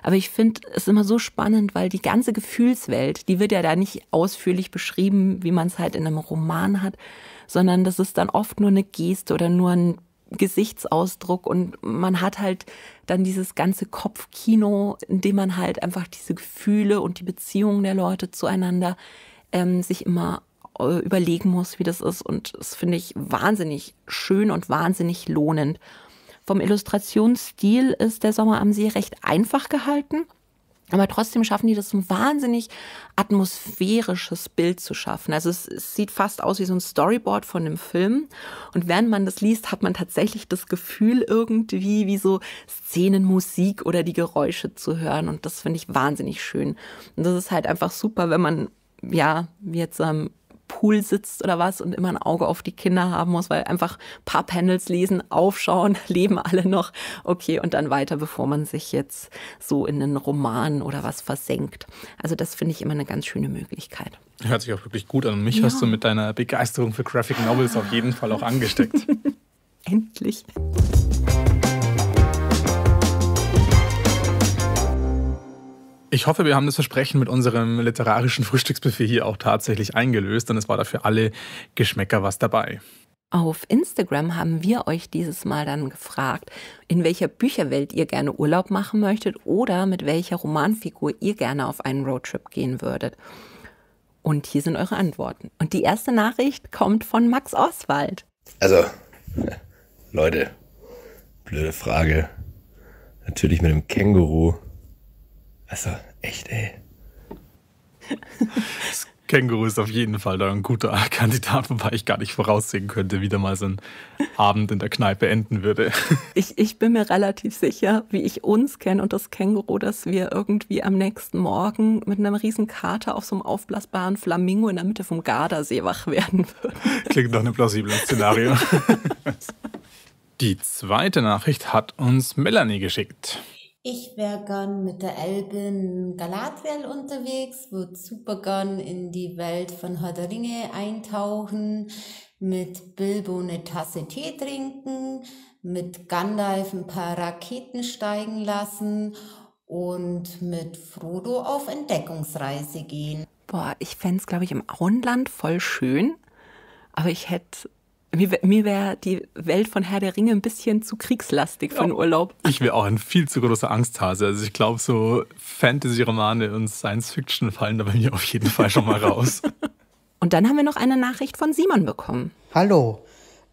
Aber ich finde es immer so spannend, weil die ganze Gefühlswelt, die wird ja da nicht ausführlich beschrieben, wie man es halt in einem Roman hat, sondern das ist dann oft nur eine Geste oder nur ein Gesichtsausdruck und man hat halt dann dieses ganze Kopfkino, in dem man halt einfach diese Gefühle und die Beziehungen der Leute zueinander ähm, sich immer äh, überlegen muss, wie das ist. Und das finde ich wahnsinnig schön und wahnsinnig lohnend. Vom Illustrationsstil ist der Sommer am See recht einfach gehalten. Aber trotzdem schaffen die das, ein wahnsinnig atmosphärisches Bild zu schaffen. Also es, es, sieht fast aus wie so ein Storyboard von einem Film. Und während man das liest, hat man tatsächlich das Gefühl, irgendwie wie so Szenenmusik oder die Geräusche zu hören. Und das finde ich wahnsinnig schön. Und das ist halt einfach super, wenn man, ja, jetzt am ähm, Pool sitzt oder was und immer ein Auge auf die Kinder haben muss, weil einfach ein paar Panels lesen, aufschauen, [LAUGHS] leben alle noch. Okay, und dann weiter, bevor man sich jetzt so in einen Roman oder was versenkt. Also das finde ich immer eine ganz schöne Möglichkeit.
Hört sich auch wirklich gut an. mich ja. hast du mit deiner Begeisterung für Graphic Novels auf jeden Fall auch angesteckt.
[LAUGHS] Endlich.
Ich hoffe, wir haben das Versprechen mit unserem literarischen Frühstücksbuffet hier auch tatsächlich eingelöst, denn es war dafür alle Geschmäcker was dabei.
Auf Instagram haben wir euch dieses Mal dann gefragt, in welcher Bücherwelt ihr gerne Urlaub machen möchtet oder mit welcher Romanfigur ihr gerne auf einen Roadtrip gehen würdet. Und hier sind eure Antworten. Und die erste Nachricht kommt von Max Oswald. Also, Leute, blöde Frage. Natürlich mit dem Känguru also, echt, ey.
[LAUGHS] Das Känguru ist auf jeden Fall da ein guter [LAUGHS] Kandidat, wobei ich gar nicht voraussehen könnte, wie da mal so ein Abend in der Kneipe enden würde. [LAUGHS]
Ich, ich bin mir relativ sicher, wie ich uns kenne und das Känguru, dass wir irgendwie am nächsten Morgen mit einem riesen Kater auf so einem aufblasbaren Flamingo in der Mitte vom Gardasee wach werden würden.
Klingt doch ein plausiblen Szenario. Die zweite Nachricht hat uns Melanie geschickt.
Ich wäre gern mit der Elbe in Galadriel unterwegs, würde super gern in die Welt von Herr der Ringe eintauchen, mit Bilbo eine Tasse Tee trinken, mit Gandalf ein paar Raketen steigen lassen und mit Frodo auf Entdeckungsreise gehen. Boah, ich fände es, glaube ich, im Auenland voll schön, aber ich hätte mir, mir wäre die Welt von Herr der Ringe ein bisschen zu kriegslastig für den ja.
Urlaub. Ich wäre auch ein viel zu großer Angsthase. Also ich glaube, so Fantasy-Romane und Science-Fiction fallen da bei mir auf jeden Fall schon mal raus.
[LAUGHS] und dann haben wir noch eine Nachricht von Simon bekommen. Hallo.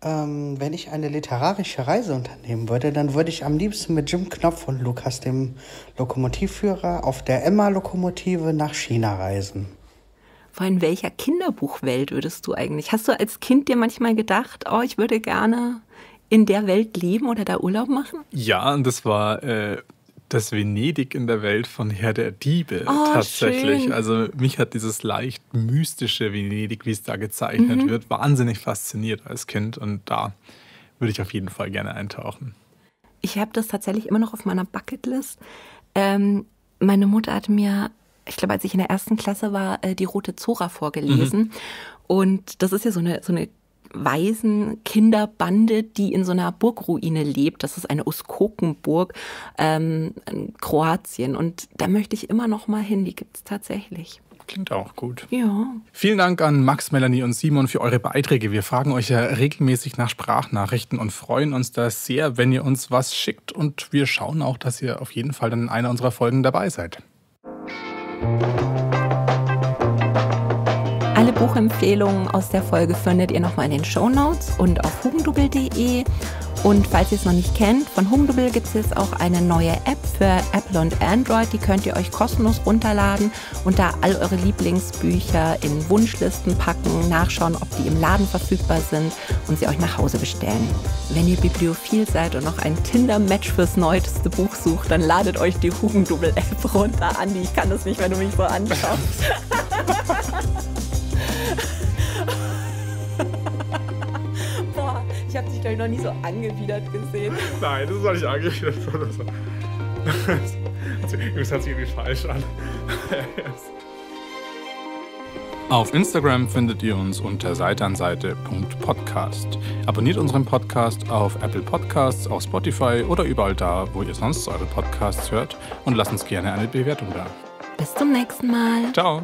Ähm, wenn ich eine literarische Reise unternehmen würde, dann würde ich
am liebsten mit Jim Knopf und Lukas, dem Lokomotivführer, auf der Emma-Lokomotive nach China reisen.
Vor allem, in welcher Kinderbuchwelt würdest du eigentlich? Hast du als Kind dir manchmal gedacht, oh, ich würde gerne in der Welt leben oder da Urlaub machen?
Ja, und das war äh, das Venedig in der Welt von Herr der Diebe oh, tatsächlich. Schön. Also mich hat dieses leicht mystische Venedig, wie es da gezeichnet mhm. wird, wahnsinnig fasziniert als Kind und da würde ich auf jeden Fall gerne eintauchen.
Ich habe das tatsächlich immer noch auf meiner Bucketlist. Ähm, meine Mutter hat mir ich glaube, als ich in der ersten Klasse war, äh, die Rote Zora vorgelesen. Mhm. Und das ist ja so eine, so eine Waisen Kinderbande, die in so einer Burgruine lebt. Das ist eine Uskokenburg ähm, in Kroatien. Und da möchte ich immer noch mal hin. Die gibt es tatsächlich.
Klingt auch gut. Ja. Vielen Dank an Max, Melanie und Simon für eure Beiträge. Wir fragen euch ja regelmäßig nach Sprachnachrichten und freuen uns da sehr, wenn ihr uns was schickt. Und wir schauen auch, dass ihr auf jeden Fall dann in einer unserer Folgen dabei seid.
Alle Buchempfehlungen aus der Folge findet ihr nochmal in den Show Notes und auf hugendubel.de. Und falls ihr es noch nicht kennt, von Humdouble gibt es jetzt auch eine neue App für Apple und Android. Die könnt ihr euch kostenlos runterladen und da all eure Lieblingsbücher in Wunschlisten packen, nachschauen, ob die im Laden verfügbar sind und sie euch nach Hause bestellen. Wenn ihr bibliophil seid und noch ein Tinder-Match fürs neueste Buch sucht, dann ladet euch die hugendubbel app runter. Andi, ich kann das nicht, wenn du mich so anschaust. [LAUGHS] Ich habe dich, glaube ich, noch nie so angewidert gesehen.
Nein, das ist war nicht angewidert. [LAUGHS] Das hört sich irgendwie falsch an. Auf Instagram findet ihr uns unter seitanseite.podcast. Abonniert unseren Podcast auf Apple Podcasts, auf Spotify oder überall da, wo ihr sonst eure Podcasts hört und lasst uns gerne eine Bewertung da.
Bis zum nächsten Mal.
Ciao.